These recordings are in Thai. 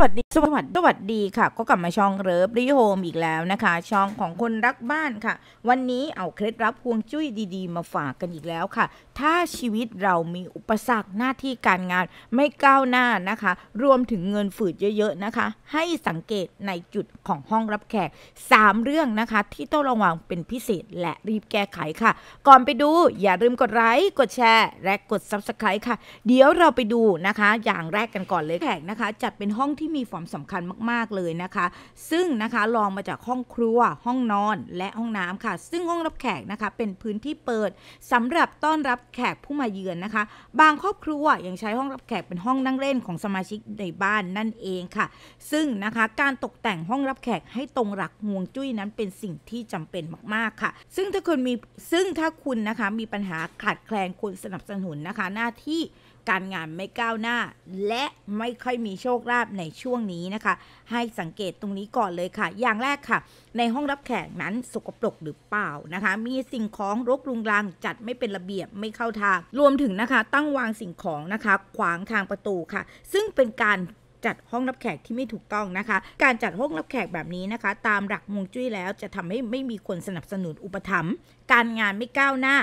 สวัสดีสวัสดี สวัสดีค่ะ ก็กลับมาช่องเริฟรีโฮม อีกแล้วนะคะ ช่องของคนรักบ้านค่ะ วันนี้เอาเคล็ดลับพวง จุ้ยดี ๆ มาฝากกันอีกแล้วค่ะ ถ้าชีวิตเรามีอุปสรรคหน้าที่การงานไม่ก้าวหน้านะคะ รวมถึงเงินฝืดเยอะ ๆ นะคะ ให้สังเกตในจุดของห้องรับแขก 3 เรื่องนะคะ ที่ต้องระวังเป็นพิเศษและรีบแก้ไขค่ะ ก่อนไปดูอย่าลืมกดไลค์กดแชร์และกด Subscribe ค่ะเดี๋ยวเราไปดูนะคะ อย่างแรกกันก่อนเลยแขกนะคะ จัดเป็นห้องที่ที่มีความสำคัญมากๆ เลยนะคะ ซึ่งนะคะรองมาจากห้องครัวห้องนอนและห้องน้ำค่ะ ซึ่งห้องรับแขกนะคะเป็นพื้นที่เปิดสำหรับต้อนรับแขกผู้มาเยือนนะคะ บางครอบครัวยังใช้ห้องรับแขกเป็นห้องนั่งเล่นของสมาชิกในบ้านนั่นเองค่ะ ซึ่งนะคะการตกแต่งห้องรับแขกให้ตรงหลักห่วงจุ้ยนั้นเป็นสิ่งที่จำเป็นมากๆค่ะ ซึ่งถ้าคุณมีซึ่งถ้าคุณนะคะมีปัญหาขาดแคลนคนสนับสนุนนะคะ หน้าที่การงานไม่ก้าวหน้า และไม่ค่อยมีโชคลาภในช่วง นี้นะคะให้สังเกตตรงนี้ก่อนเลยค่ะ อย่างแรกค่ะ ในห้องรับแขกนั้นสกปรกหรือเปล่านะคะ มีสิ่งของรกรุงรังจัดไม่เป็นระเบียบไม่เข้าทาง รวมถึงนะคะ ตั้งวางสิ่งของ นะคะ ขวางทางประตูค่ะ ซึ่งเป็นการจัดห้องรับแขกที่ไม่ถูกต้องนะคะ การจัดห้องรับแขกแบบนี้นะคะ ตามหลักมงจุ้ยแล้ว จะทำให้ไม่มีคนสนับสนุนอุปถัมภ์การงานไม่ก้าวหน้า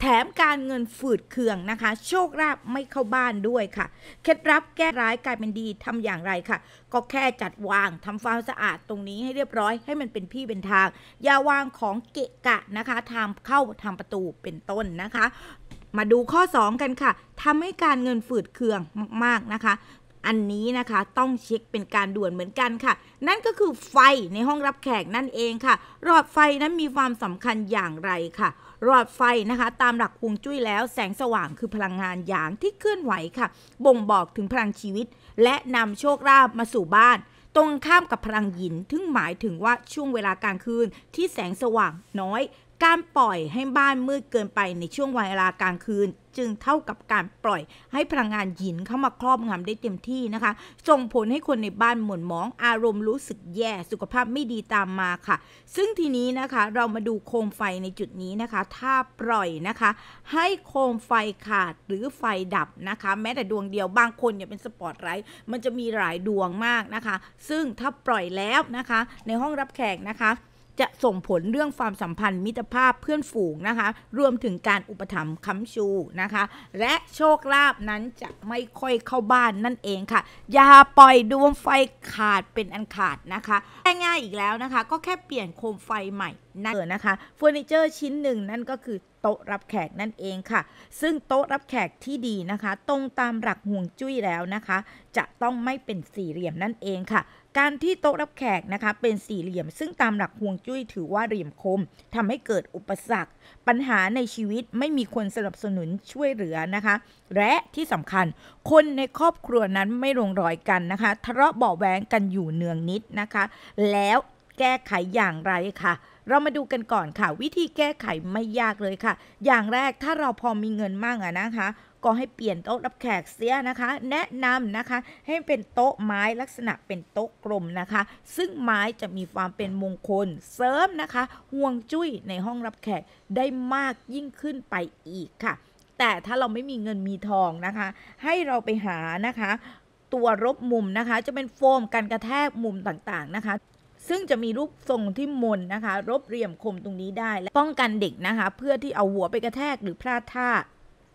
แถมการเงินฝืดเคืองนะคะ โชคลาภไม่เข้าบ้านด้วยค่ะเคล็ดลับแก้ร้ายกลายเป็นดีทำอย่างไรค่ะก็แค่จัดวางทำความสะอาดตรงนี้ให้เรียบร้อยให้มันเป็นพี่เป็นทาง อย่าวางของเกะกะนะคะทางเข้าทางประตูเป็นต้นนะคะ มาดูข้อ2กันค่ะทำให้การเงินฝืดเคืองมากๆนะคะอันนี้นะคะต้องเช็คเป็นการด่วนเหมือนกันค่ะ นั่นก็คือไฟในห้องรับแขกนั่นเองค่ะหลอดไฟนั้นมีความสำคัญอย่างไรค่ะหลอดไฟนะคะ ตามหลักฮวงจุ้ยแล้วแสงสว่างคือพลังงานอย่างที่เคลื่อนไหวค่ะ บ่งบอกถึงพลังชีวิต และนำโชคลาภมาสู่บ้าน ตรงข้ามกับพลังหยินทึ่งหมายถึงว่าช่วงเวลากลางคืน ที่แสงสว่างน้อยการปล่อยให้บ้านมืดเกินไปในช่วงเวลากลางคืน จึงเท่ากับการปล่อย ให้พลังงานหินเข้ามาครอบงำได้เต็มที่นะคะส่งผลให้คนในบ้านหม่นหมอง อารมณ์รู้สึกแย่สุขภาพไม่ดีตามมาค่ะ ซึ่งทีนี้นะคะเรามาดูโคมไฟในจุดนี้นะคะ ถ้าปล่อยนะคะ ให้โคมไฟขาดหรือไฟดับนะคะ แม้แต่ดวงเดียวบางคนเนี่ยเป็นสปอตไลท์มันจะมีหลายดวงมากนะคะ ซึ่งถ้าปล่อยแล้วนะคะ ในห้องรับแขกนะคะจะส่งผลเรื่องความสัมพันธ์มิตรภาพเพื่อนฝูงนะคะ รวมถึงการอุปถัมภ์ค้ำชูนะคะ และโชคลาภนั้นจะไม่ค่อยเข้าบ้านนั่นเองค่ะ อย่าปล่อยดวงไฟขาดเป็นอันขาดนะคะง่ายๆอีกแล้วนะคะ ก็แค่เปลี่ยนโคมไฟใหม่นนเองนะคะเฟอร์นิเจอร์ชิ้นหนึ่งนั่นก็คือโต๊ะรับแขก นั่นเองค่ะ ซึ่งโต๊ะรับแขกที่ดีนะคะตรงตามหลักห่วงจุ้ยแล้วนะคะ จะต้องไม่เป็นสี่เหลี่ยมนั่นเองค่ะ การที่โต๊ะรับแขกนะคะเป็นสี่เหลี่ยม ซึ่งตามหลักห่วงจุ้ยถือว่าเหลี่ยมคม ทำให้เกิดอุปสรรค ปัญหาในชีวิตไม่มีคนสนับสนุนช่วยเหลือนะคะ และที่สำคัญคนในครอบครัวนั้นไม่ลงรอยกันนะคะ ทะเลาะเบาแหวงกันอยู่เนืองนิดนะคะ แล้วแก้ไขอย่างไรคะ่ะเรามาดูกันก่อนค่ะ วิธีแก้ไขไม่ยากเลยค่ะ อย่างแรกถ้าเราพอมีเงินมากอะนะคะ ก็ให้เปลี่ยนโต๊ะรับแขกเสียนะคะ แนะนำนะคะให้เป็นโต๊ะไม้ลักษณะเป็นโต๊ะกลมนะคะ ซึ่งไม้จะมีความเป็นมงคลเสริมนะคะห่วงจุ้ยในห้องรับแขกได้มากยิ่งขึ้นไปอีกค่ะ แต่ถ้าเราไม่มีเงินมีทองนะคะ ให้เราไปหานะคะ ตัวรบมุมนะคะ จะเป็นโฟมกันกระแทกมุมต่างๆนะคะซึ่งจะมีรูปทรงที่มนนะคะรบเรียมคมตรงนี้ได้ และป้องกันเด็กนะคะ เพื่อที่เอาหัวไปกระแทกหรือพลาดท่า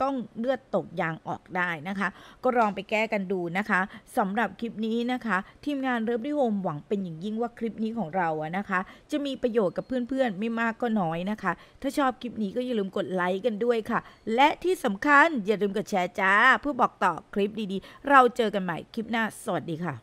ต้องเลือดตกยางออกได้นะคะ ก็ลองไปแก้กันดูนะคะสำหรับคลิปนี้นะคะ ทีมงานเริฟลี่โฮมหวังเป็นอย่างยิ่งว่าคลิปนี้ของเราอะนะคะ จะมีประโยชน์กับเพื่อนๆ ไม่มากก็น้อยนะคะ ถ้าชอบคลิปนี้ก็อย่าลืมกดไลค์กันด้วยค่ะ และที่สำคัญอย่าลืมกดแชร์จ้าเพื่อบอกต่อคลิปดีๆ เราเจอกันใหม่คลิปหน้าสวัสดีค่ะ